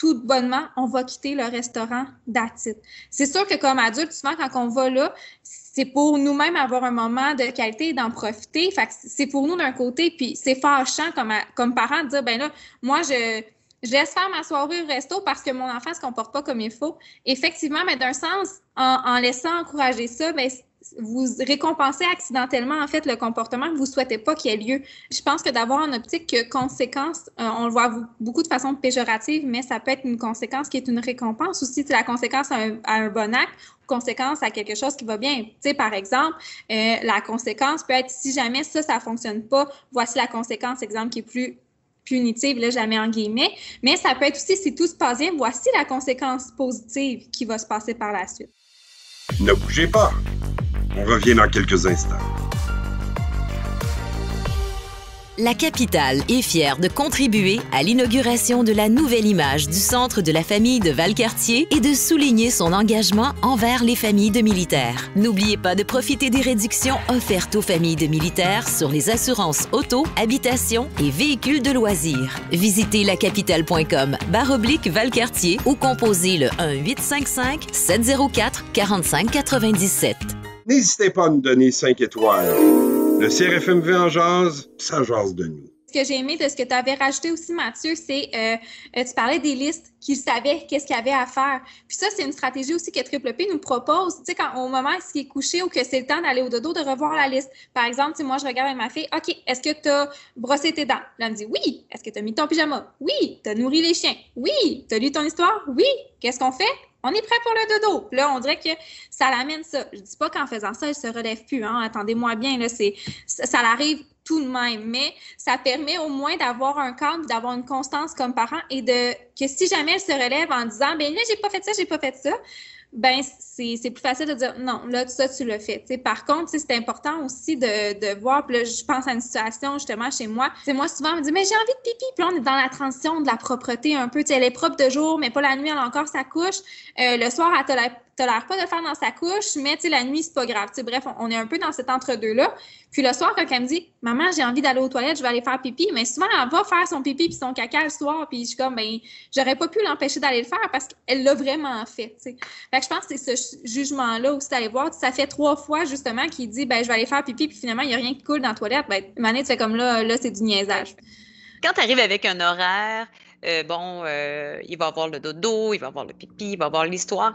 tout bonnement, on va quitter le restaurant d'attitude. C'est sûr que comme adulte, souvent, quand on va là, c'est pour nous-mêmes avoir un moment de qualité et d'en profiter. c'est pour nous d'un côté, puis c'est fâchant comme, comme parent de dire, ben là, moi, je, je laisse faire ma soirée au resto parce que mon enfant se comporte pas comme il faut. Effectivement, mais d'un sens, en, laissant encourager ça, ben, vous récompensez accidentellement en fait le comportement que vous souhaitez pas qu'il ait lieu. Je pense que d'avoir en optique que conséquence, euh, on le voit beaucoup de façon péjorative, mais ça peut être une conséquence qui est une récompense aussi. C'est la conséquence à un, bon acte, conséquence à quelque chose qui va bien. Tu sais, par exemple, euh, la conséquence peut être si jamais ça, ça fonctionne pas, voici la conséquence, exemple qui est plus punitive, là, jamais en guillemets, mais ça peut être aussi si tout se passe bien, voici la conséquence positive qui va se passer par la suite. Ne bougez pas. On revient dans quelques instants. La capitale est fière de contribuer à l'inauguration de la nouvelle image du centre de la famille de Valcartier et de souligner son engagement envers les familles de militaires. N'oubliez pas de profiter des réductions offertes aux familles de militaires sur les assurances auto, habitation et véhicules de loisirs. Visitez lacapitale.com baroblique Valcartier ou composez le 1-855-704-4597 n'hésitez pas à nous donner 5 étoiles. Le CRFMV en jase, ça jase de nous ce que j'ai aimé de ce que tu avais rajouté aussi, Mathieu, c'est que euh, euh, tu parlais des listes qu'ils savaient qu'est-ce qu'il y avait à faire. Puis ça, c'est une stratégie aussi que Triple P nous propose. Tu sais, quand au moment où il est couché ou que c'est le temps d'aller au dodo, de revoir la liste. Par exemple, si moi, je regarde avec ma fille, OK, est-ce que tu as brossé tes dents? Là, elle me dit oui. Est-ce que tu as mis ton pyjama? Oui. Tu as nourri les chiens? Oui. Tu as lu ton histoire? Oui. Qu'est-ce qu'on fait? on est prêt pour le dodo. Là, on dirait que ça l'amène ça. Je dis pas qu'en faisant ça, elle se relève plus. Hein. Attendez-moi bien, là, c'est, ça, ça l'arrive tout de même, mais ça permet au moins d'avoir un cadre, d'avoir une constance comme parent et de que si jamais elle se relève en disant, ben là, j'ai pas fait ça, j'ai pas fait ça, ben c'est plus facile de dire non, là, ça, tu le fais. par contre, c'est important aussi de, voir, puis là, je pense à une situation justement chez moi. c'est moi, souvent, on me dit, mais j'ai envie de pipi. Puis on est dans la transition de la propreté un peu. sais elle est propre de jour, mais pas la nuit, elle encore sa couche. Euh, le soir, elle a la tolère pas de faire dans sa couche, mais la nuit, c'est pas grave. bref, on, est un peu dans cet entre-deux-là. Puis le soir, quand elle me dit Maman, j'ai envie d'aller aux toilettes, je vais aller faire pipi, mais souvent, elle va faire son pipi puis son caca le soir. Puis je suis comme ben j'aurais pas pu l'empêcher d'aller le faire parce qu'elle l'a vraiment fait. Fait que je pense que c'est ce jugement-là aussi d'aller voir. Ça fait trois fois justement qu'il dit ben je vais aller faire pipi, puis finalement, il n'y a rien qui coule dans la toilette. Ben, manette tu fais comme là, là, c'est du niaisage. Quand tu arrives avec un horaire, euh, bon, euh, il va avoir le dodo, il va avoir le pipi, il va avoir l'histoire.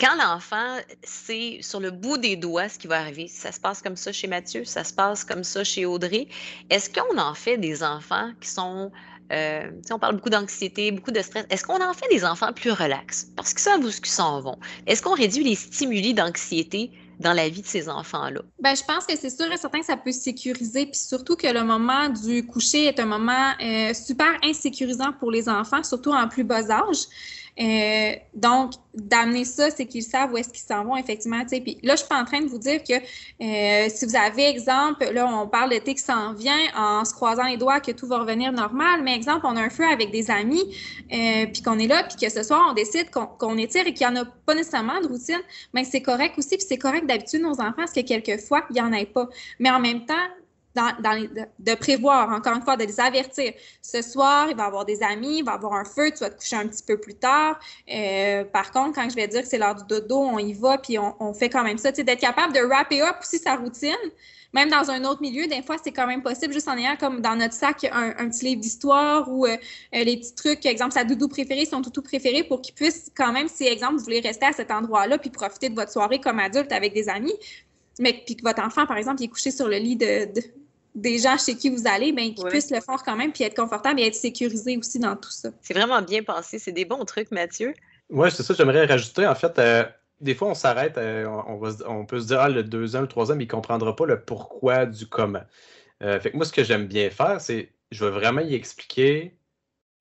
Quand l'enfant c'est sur le bout des doigts ce qui va arriver, ça se passe comme ça chez Mathieu, ça se passe comme ça chez Audrey, est-ce qu'on en fait des enfants qui sont... Euh, on parle beaucoup d'anxiété, beaucoup de stress. Est-ce qu'on en fait des enfants plus relax parce que ça, vous ils s'en vont? Est-ce qu'on réduit les stimuli d'anxiété dans la vie de ces enfants-là? Ben, je pense que c'est sûr et certain que ça peut sécuriser, puis surtout que le moment du coucher est un moment euh, super insécurisant pour les enfants, surtout en plus bas âge. Euh, donc, d'amener ça, c'est qu'ils savent où est-ce qu'ils s'en vont, effectivement. Puis là, je suis pas en train de vous dire que euh, si vous avez, exemple, là, on parle d'été qui s'en vient en se croisant les doigts que tout va revenir normal, mais exemple, on a un feu avec des amis, euh, puis qu'on est là, puis que ce soir, on décide qu'on étire et qu'il n'y en a pas nécessairement de routine, mais ben, c'est correct aussi, puis c'est correct d'habitude nos enfants, parce que quelquefois, il n'y en a pas. Mais en même temps, dans, de, prévoir, encore une fois, de les avertir. Ce soir, il va y avoir des amis, il va y avoir un feu, tu vas te coucher un petit peu plus tard. Euh, par contre, quand je vais dire que c'est l'heure du dodo, on y va, puis on, fait quand même ça. D'être capable de wrapper up aussi sa routine, même dans un autre milieu, des fois, c'est quand même possible, juste en ayant comme dans notre sac un, petit livre d'histoire ou euh, euh, les petits trucs, exemple, sa doudou préférée, son toutou préféré, pour qu'il puisse quand même, si, exemple, vous voulez rester à cet endroit-là, puis profiter de votre soirée comme adulte avec des amis, mais puis que votre enfant, par exemple, il est couché sur le lit de des gens chez qui vous allez, bien, qu'ils puissent le faire quand même, puis être confortable et être sécurisé aussi dans tout ça. C'est vraiment bien pensé. C'est des bons trucs, Mathieu. Oui, c'est ça. J'aimerais rajouter, en fait, euh, des fois, on s'arrête, euh, on, peut se dire, ah, le deuxième, le troisième, il ne comprendra pas le pourquoi du comment. Euh, fait que moi, ce que j'aime bien faire, c'est je veux vraiment y expliquer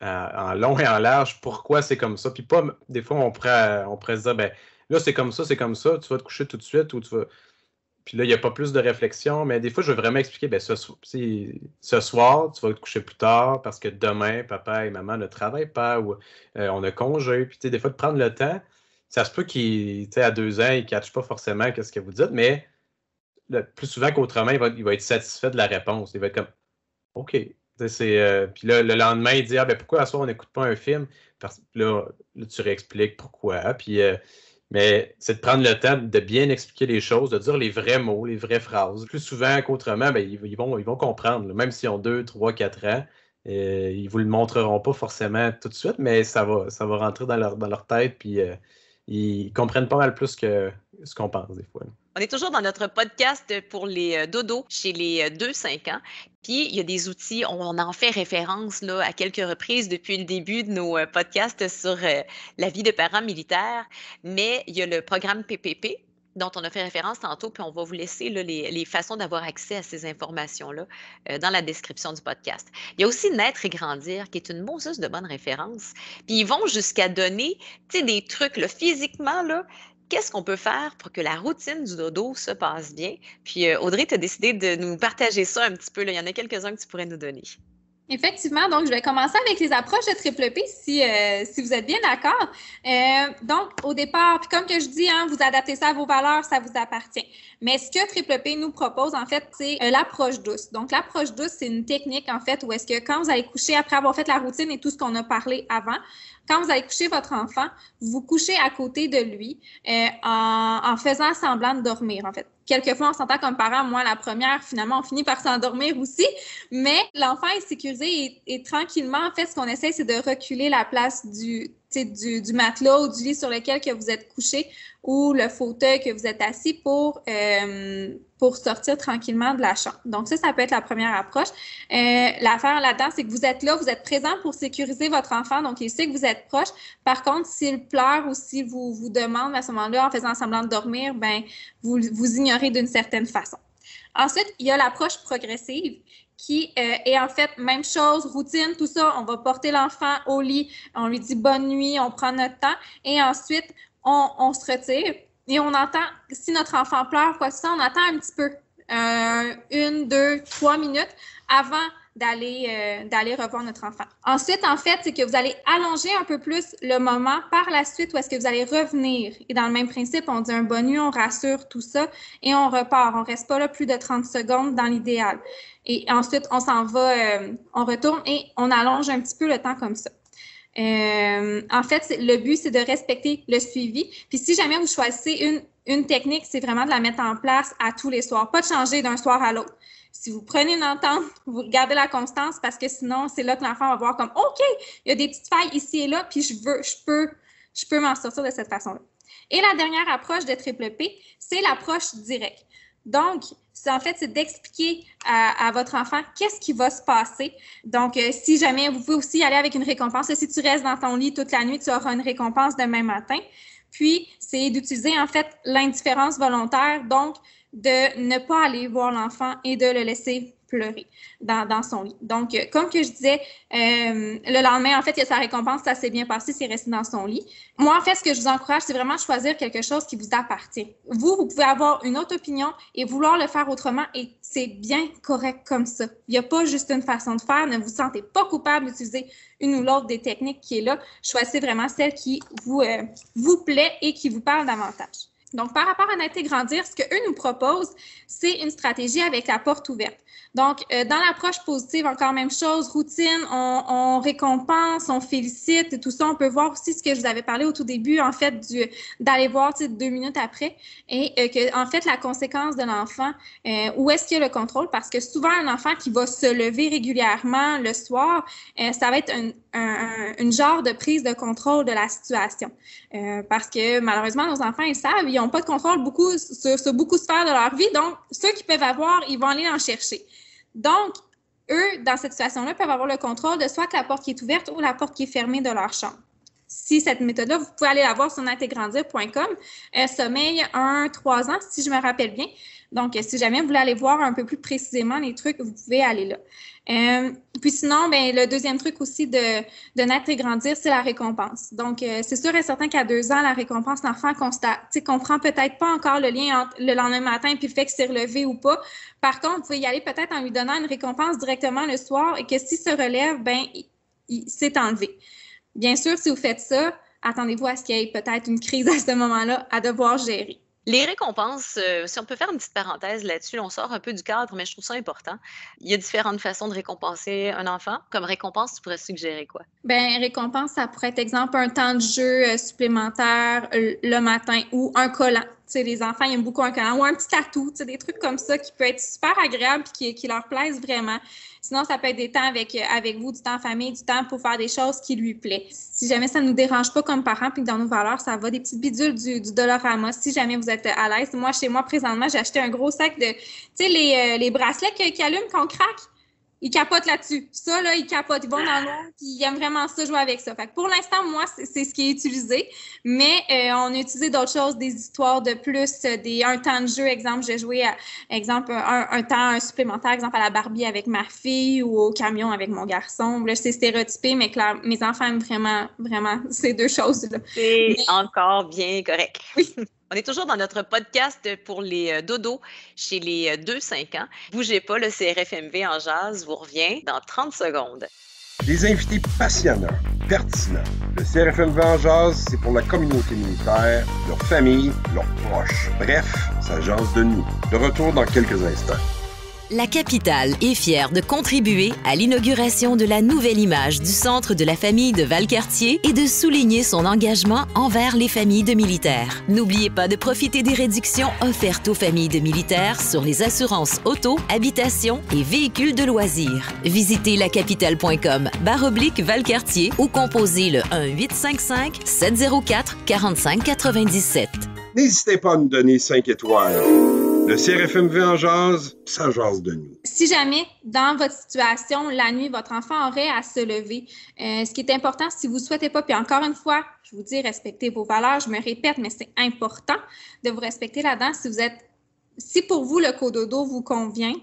en long et en large pourquoi c'est comme ça. Puis pas, des fois, on pourrait, on prend se dire, ben là, c'est comme ça, c'est comme ça, tu vas te coucher tout de suite ou tu vas puis là, il n'y a pas plus de réflexion, mais des fois, je veux vraiment expliquer, ben, ce, ce soir, tu vas te coucher plus tard parce que demain, papa et maman ne travaillent pas ou euh, on a congé. Puis des fois, de prendre le temps, ça se peut qu'il, à deux ans, il ne catche pas forcément quest ce que vous dites, mais plus souvent qu'autrement, il va, être satisfait de la réponse. Il va être comme, OK, euh, puis là, le lendemain, il dit Ah, ben pourquoi à soir on n'écoute pas un film Parce là, là tu réexpliques pourquoi. Puis euh, mais c'est de prendre le temps de bien expliquer les choses, de dire les vrais mots, les vraies phrases. Plus souvent qu'autrement, ben, ils, vont, ils vont comprendre. Même s'ils ont deux, trois, quatre ans, euh, ils ne vous le montreront pas forcément tout de suite, mais ça va, ça va rentrer dans leur, dans leur tête. Puis euh, ils comprennent pas mal plus que ce qu'on pense des fois. On est toujours dans notre podcast pour les euh, dodos chez les 2-5 euh, ans. Puis il y a des outils, on en fait référence là, à quelques reprises depuis le début de nos euh, podcasts sur la vie de parents militaires, mais il y a le programme PPP, dont on a fait référence tantôt, puis on va vous laisser les, façons d'avoir accès à ces informations-là euh, dans la description du podcast. Il y a aussi Naître et Grandir, qui est une source de bonnes références. Puis ils vont jusqu'à donner des trucs physiquement, là, qu'est-ce qu'on peut faire pour que la routine du dodo se passe bien? Puis euh, Audrey, tu as décidé de nous partager ça un petit peu. Il y en a quelques-uns que tu pourrais nous donner. Effectivement, donc je vais commencer avec les approches de triple P si, euh, vous êtes bien d'accord. Euh, donc, au départ, puis comme que je dis, hein, vous adaptez ça à vos valeurs, ça vous appartient. Mais ce que triple P nous propose, en fait, c'est euh, l'approche douce. Donc, l'approche douce, c'est une technique, en fait, où est-ce que quand vous allez coucher, après avoir fait la routine et tout ce qu'on a parlé avant, quand vous allez coucher votre enfant, vous couchez à côté de lui en faisant semblant de dormir, en fait quelquefois, on s'entend comme parents, moi, la première, finalement, on finit par s'endormir aussi, mais l'enfant est sécurisé et, et, tranquillement, en fait, ce qu'on essaie, c'est de reculer la place du, du, du, matelas ou du lit sur lequel que vous êtes couché ou le fauteuil que vous êtes assis pour, euh, pour sortir tranquillement de la chambre. Donc ça, ça peut être la première approche. Euh, l'affaire là-dedans, c'est que vous êtes là, vous êtes présent pour sécuriser votre enfant, donc il sait que vous êtes proche. Par contre, s'il pleure ou s'il vous, vous demande à ce moment-là, en faisant semblant de dormir, ben, vous, vous ignorez d'une certaine façon. Ensuite, il y a l'approche progressive qui est euh, en fait même chose, routine, tout ça. On va porter l'enfant au lit, on lui dit bonne nuit, on prend notre temps et ensuite on, se retire et on entend, si notre enfant pleure, quoi que ça, on attend un petit peu, euh, une, deux, trois minutes avant euh, d'aller revoir notre enfant. Ensuite, en fait, c'est que vous allez allonger un peu plus le moment par la suite où est-ce que vous allez revenir. Et dans le même principe, on dit un bonne nuit, on rassure tout ça et on repart. On ne reste pas là plus de 30 secondes dans l'idéal. Et ensuite, on s'en va, euh, on retourne et on allonge un petit peu le temps comme ça. Euh, en fait, le but, c'est de respecter le suivi. Puis si jamais vous choisissez une, une technique, c'est vraiment de la mettre en place à tous les soirs, pas de changer d'un soir à l'autre. Si vous prenez une entente, vous gardez la constance parce que sinon, c'est là que l'enfant va voir comme OK, il y a des petites failles ici et là, puis je veux, je peux, je peux m'en sortir de cette façon-là. Et la dernière approche de Triple P, c'est l'approche directe. Donc, en fait, c'est d'expliquer à, votre enfant qu'est-ce qui va se passer. Donc, euh, si jamais vous pouvez aussi aller avec une récompense, si tu restes dans ton lit toute la nuit, tu auras une récompense demain matin. Puis, c'est d'utiliser en fait l'indifférence volontaire, donc de ne pas aller voir l'enfant et de le laisser pleurer dans, son lit. Donc, euh, comme que je disais, euh, le lendemain, en fait, il y a sa récompense, ça s'est bien passé, c'est resté dans son lit. Moi, en fait, ce que je vous encourage, c'est vraiment choisir quelque chose qui vous appartient. Vous, vous pouvez avoir une autre opinion et vouloir le faire autrement et c'est bien correct comme ça. Il n'y a pas juste une façon de faire. Ne vous sentez pas coupable d'utiliser une ou l'autre des techniques qui est là. Choisissez vraiment celle qui vous euh, plaît et qui vous parle davantage. Donc, par rapport à Naître Grandir, ce qu'eux nous proposent, c'est une stratégie avec la porte ouverte. Donc, euh, dans l'approche positive, encore même chose, routine, on, récompense, on félicite, tout ça. On peut voir aussi ce que je vous avais parlé au tout début, en fait, d'aller voir deux minutes après et euh, que, en fait, la conséquence de l'enfant, euh, où est-ce qu'il y a le contrôle? Parce que souvent, un enfant qui va se lever régulièrement le soir, ça va être un, une genre de prise de contrôle de la situation. parce que malheureusement, nos enfants, ils savent, ils ont n'ont pas de contrôle beaucoup sur, beaucoup de sphères de leur vie. Donc, ceux qui peuvent avoir, ils vont aller en chercher. Donc, eux, dans cette situation-là, peuvent avoir le contrôle de soit que la porte qui est ouverte ou la porte qui est fermée de leur chambre. Si cette méthode-là, vous pouvez aller la voir sur intégrandeur.com Elle euh, sommeille un, trois ans, si je me rappelle bien. Donc, si jamais vous voulez aller voir un peu plus précisément les trucs, vous pouvez aller là. Euh, puis sinon, ben, le deuxième truc aussi de, naître et grandir, c'est la récompense. Donc, euh, c'est sûr et certain qu'à deux ans, la récompense, l'enfant constate, comprend peut-être pas encore le lien entre le lendemain matin et le fait que c'est relevé ou pas. Par contre, vous pouvez y aller peut-être en lui donnant une récompense directement le soir et que s'il se relève, ben, il, il s'est enlevé. Bien sûr, si vous faites ça, attendez-vous à ce qu'il y ait peut-être une crise à ce moment-là à devoir gérer. Les récompenses, euh, si on peut faire une petite parenthèse là-dessus, on sort un peu du cadre, mais je trouve ça important. Il y a différentes façons de récompenser un enfant. Comme récompense, tu pourrais suggérer quoi? Bien, récompense, ça pourrait être, exemple, un temps de jeu euh, supplémentaire euh, le matin ou un collant les enfants aiment beaucoup un ou un petit tatou, des trucs comme ça qui peut être super agréable et qui, leur plaisent vraiment. Sinon, ça peut être des temps avec, euh, avec vous, du temps en famille, du temps pour faire des choses qui lui plaît. Si jamais ça ne nous dérange pas comme parents puis dans nos valeurs, ça va, des petites bidules du, Dolorama, si jamais vous êtes euh, à l'aise. Moi, chez moi, présentement, j'ai acheté un gros sac de, tu sais, les, euh, les bracelets qui, qui allument, qu'on craque ils capotent là-dessus. Ça, là, ils capotent. Ils vont dans l'eau puis ils aiment vraiment ça, jouer avec ça. Fait pour l'instant, moi, c'est ce qui est utilisé, mais euh, on a utilisé d'autres choses, des histoires de plus, euh, des, un temps de jeu, exemple, j'ai joué, à, exemple, un, temps supplémentaire, exemple, à la Barbie avec ma fille ou au camion avec mon garçon. Là, c'est stéréotypé, mais clair, mes enfants aiment vraiment, vraiment ces deux choses-là. C'est encore bien correct. On est toujours dans notre podcast pour les euh, dodos chez les 2-5 euh, ans. Bougez pas, le CRFMV en jazz vous revient dans 30 secondes. Les invités passionnants, pertinents. Le CRFMV en jazz, c'est pour la communauté militaire, leur famille, leurs proches. Bref, ça jase de nous. De retour dans quelques instants. La capitale est fière de contribuer à l'inauguration de la nouvelle image du centre de la famille de Valcartier et de souligner son engagement envers les familles de militaires. N'oubliez pas de profiter des réductions offertes aux familles de militaires sur les assurances auto, habitation et véhicules de loisirs. Visitez lacapitale.com baroblique Valcartier ou composez le 1 855 704 4597. N'hésitez pas à nous donner 5 étoiles. Le CRFMV en jase, ça jase de nous. Si jamais, dans votre situation, la nuit, votre enfant aurait à se lever, euh, ce qui est important, si vous ne souhaitez pas, puis encore une fois, je vous dis, respectez vos valeurs, je me répète, mais c'est important de vous respecter là-dedans. Si si pour vous, le cododo vous convient,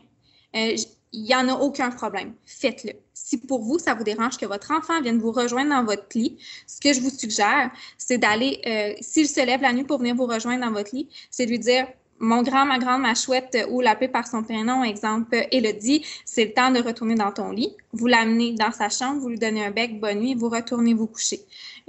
euh, il n'y en a aucun problème. Faites-le. Si pour vous, ça vous dérange que votre enfant vienne vous rejoindre dans votre lit, ce que je vous suggère, c'est d'aller, euh, s'il se lève la nuit pour venir vous rejoindre dans votre lit, c'est de lui dire mon grand, ma grande, ma chouette ou euh, paix par son prénom, exemple Élodie, euh, c'est le temps de retourner dans ton lit. Vous l'amenez dans sa chambre, vous lui donnez un bec, bonne nuit, vous retournez vous coucher.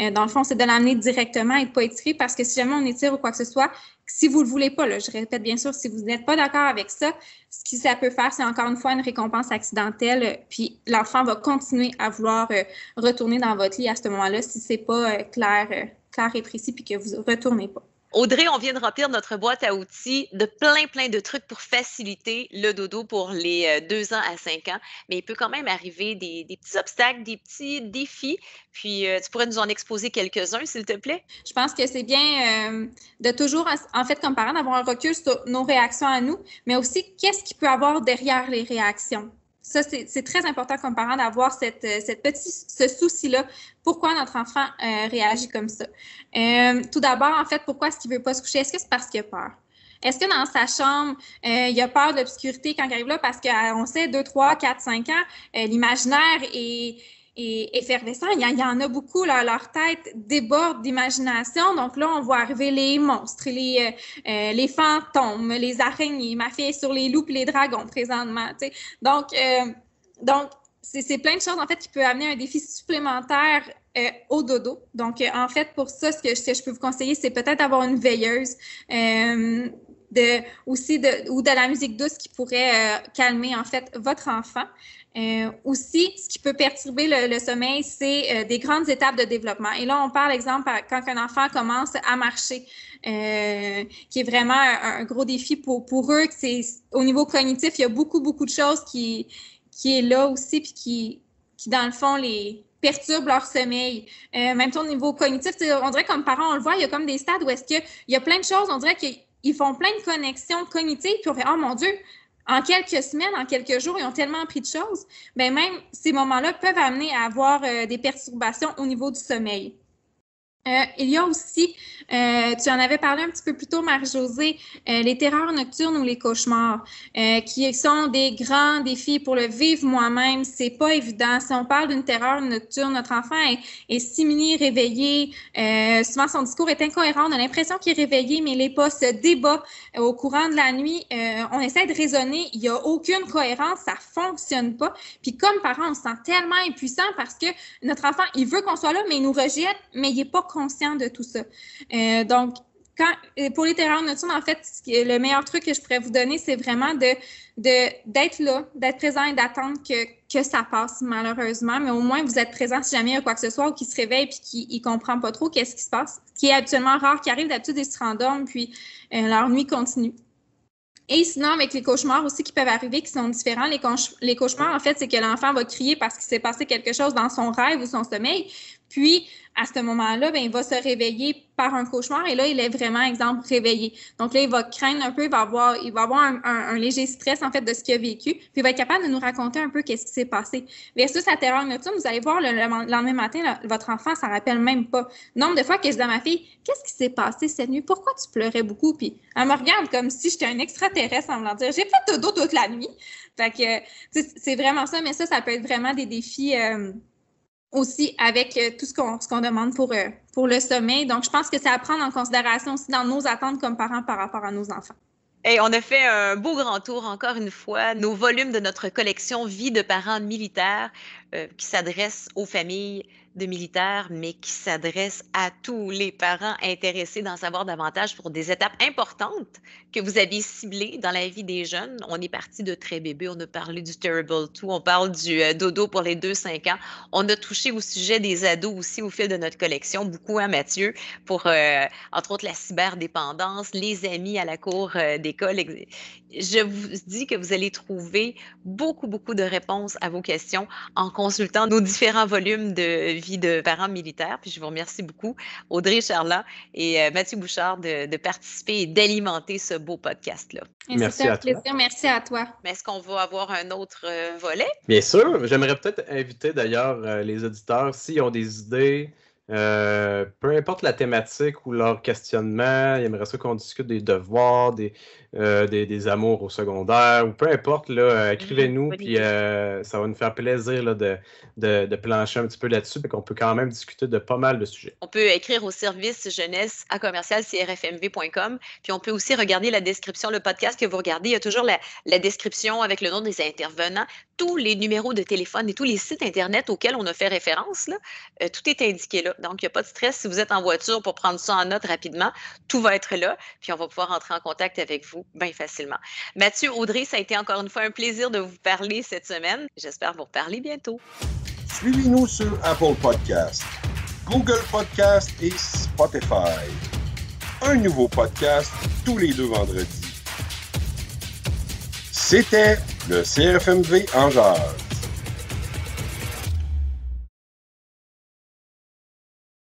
Euh, dans le fond, c'est de l'amener directement et de pas étirer parce que si jamais on étire ou quoi que ce soit, si vous ne le voulez pas, je répète bien sûr, si vous n'êtes pas d'accord avec ça, ce que ça peut faire, c'est encore une fois une récompense accidentelle, puis l'enfant va continuer à vouloir retourner dans votre lit à ce moment-là si ce n'est pas clair, clair et précis, puis que vous ne retournez pas. Audrey, on vient de remplir notre boîte à outils de plein, plein de trucs pour faciliter le dodo pour les euh, deux ans à cinq ans. Mais il peut quand même arriver des, petits obstacles, des petits défis. Puis, euh, tu pourrais nous en exposer quelques-uns, s'il te plaît? Je pense que c'est bien euh, de toujours, en fait, comme parent, d'avoir un recul sur nos réactions à nous, mais aussi qu'est-ce qui peut avoir derrière les réactions. Ça, c'est très important comme parent d'avoir cette, euh, petit, ce souci-là. Pourquoi notre enfant euh, réagit comme ça? Euh, tout d'abord, en fait, pourquoi est-ce qu'il ne veut pas se coucher? Est-ce que c'est parce qu'il a peur? Est-ce que dans sa chambre, il a peur de l'obscurité quand il arrive là? Parce qu'on sait, 2, 3, 4, 5 ans, l'imaginaire est et effervescent. Il y, en a beaucoup, là, leur tête déborde d'imagination. Donc là, on voit arriver les monstres, les, euh, euh, les fantômes, les araignées. Ma fille est sur les loups et les dragons présentement. Donc, euh, donc c'est plein de choses, en fait, qui peut amener un défi supplémentaire au dodo. Donc, en fait, pour ça, ce que, ce que je peux vous conseiller, c'est peut-être d'avoir une veilleuse de, aussi de, ou de la musique douce qui pourrait euh, calmer en fait votre enfant. Euh, aussi, ce qui peut perturber le, sommeil, c'est euh, des grandes étapes de développement. Et là, on parle, exemple, quand un enfant commence à marcher, qui est vraiment un, gros défi pour, pour eux. C'est, au niveau cognitif, il y a beaucoup, beaucoup de choses qui, qui est là aussi, puis qui, qui, dans le fond, les perturbent leur sommeil. même au niveau cognitif, on dirait comme parents, on le voit, il y a comme des stades où est-ce il y a plein de choses, on dirait que ils font plein de connexions cognitives, puis on fait Oh mon Dieu, en quelques semaines, en quelques jours, ils ont tellement appris de choses. Bien, même ces moments-là peuvent amener à avoir euh, des perturbations au niveau du sommeil. Euh, il y a aussi euh, tu en avais parlé un petit peu plus tôt, Marie-Josée, euh, les terreurs nocturnes ou les cauchemars, euh, qui sont des grands défis pour le vivre moi-même. C'est pas évident. Si on parle d'une terreur nocturne, notre enfant est, est réveillé. souvent, son discours est incohérent. On a l'impression qu'il est réveillé, mais il n'est pas. Ce débat au courant de la nuit, on essaie de raisonner. Il n'y a aucune cohérence. Ça fonctionne pas. Puis comme parents, on se sent tellement impuissant parce que notre enfant, il veut qu'on soit là, mais il nous rejette, mais il n'est pas conscient de tout ça. Euh, donc, euh, pour les terrains nocturnes, en fait, le meilleur truc que je pourrais vous donner, c'est vraiment d'être là, d'être présent et d'attendre que, ça passe, malheureusement. Mais au moins, vous êtes présent si jamais il y a quoi que ce soit ou qui se réveille et qu'il ne comprend pas trop qu'est-ce qui se passe, qui est habituellement rare, qui arrive d'habitude, ils se puis euh, leur nuit continue. Et sinon, avec les cauchemars aussi qui peuvent arriver, qui sont différents, les cauchemars, en fait, c'est que l'enfant va crier parce qu'il s'est passé quelque chose dans son rêve ou son sommeil, puis, à ce moment-là, ben, il va se réveiller par un cauchemar et là, il est vraiment, exemple, réveillé. Donc là, il va craindre un peu, il va avoir, il va avoir un, léger stress, en fait, de ce qu'il a vécu, puis il va être capable de nous raconter un peu qu'est-ce qui s'est passé. Versus la terreur nocturne, vous allez voir le, lendemain matin, votre enfant ne s'en rappelle même pas. Nombre de fois que je dis à ma fille, qu'est-ce qui s'est passé cette nuit? Pourquoi tu pleurais beaucoup? Puis elle me regarde comme si j'étais un extraterrestre en me dire, j'ai fait dodo toute la nuit. Fait que, c'est vraiment ça, mais ça, ça peut être vraiment des défis... Euh, aussi avec euh, tout ce qu'on demande pour, euh, pour le sommet. Donc, je pense que c'est à prendre en considération aussi dans nos attentes comme parents par rapport à nos enfants. Et on a fait un beau grand tour, encore une fois, nos volumes de notre collection Vie de parents militaires euh, qui s'adressent aux familles de militaires, mais qui s'adresse à tous les parents intéressés d'en savoir davantage pour des étapes importantes que vous avez ciblées dans la vie des jeunes. On est parti de très bébé, on a parlé du Terrible tout on parle du euh, dodo pour les 2-5 ans. On a touché au sujet des ados aussi au fil de notre collection, beaucoup à Mathieu, pour euh, entre autres la cyberdépendance, les amis à la cour euh, d'école. Je vous dis que vous allez trouver beaucoup, beaucoup de réponses à vos questions en consultant nos différents volumes de vie de parents militaires. Puis je vous remercie beaucoup, Audrey Charland et euh, Mathieu Bouchard, de, participer et d'alimenter ce beau podcast-là. Merci un à plaisir. Toi. Merci à toi. est-ce qu'on va avoir un autre euh, volet? Bien sûr. J'aimerais peut-être inviter d'ailleurs euh, les auditeurs s'ils ont des idées euh, peu importe la thématique ou leur questionnement, il aimerait ça qu'on discute des devoirs, euh, des, des, amours au secondaire, ou peu importe, là, euh, mm-hmm. écrivez-nous, puis ça va nous faire plaisir de, plancher un petit peu là-dessus, puis qu'on peut quand même discuter de pas mal de sujets. On peut écrire au service jeunesse à commercial crfmv.com, puis on peut aussi regarder la description, le podcast que vous regardez, il y a toujours la, description avec le nom des intervenants, tous les numéros de téléphone et tous les sites Internet auxquels on a fait référence, tout est indiqué là. Donc, il n'y a pas de stress. Si vous êtes en voiture pour prendre ça en note rapidement, tout va être là, puis on va pouvoir entrer en contact avec vous bien facilement. Mathieu, Audrey, ça a été encore une fois un plaisir de vous parler cette semaine. J'espère vous reparler bientôt. Suivez-nous sur Apple Podcast, Google Podcast et Spotify. Un nouveau podcast tous les deux vendredis. C'était le CRFMV en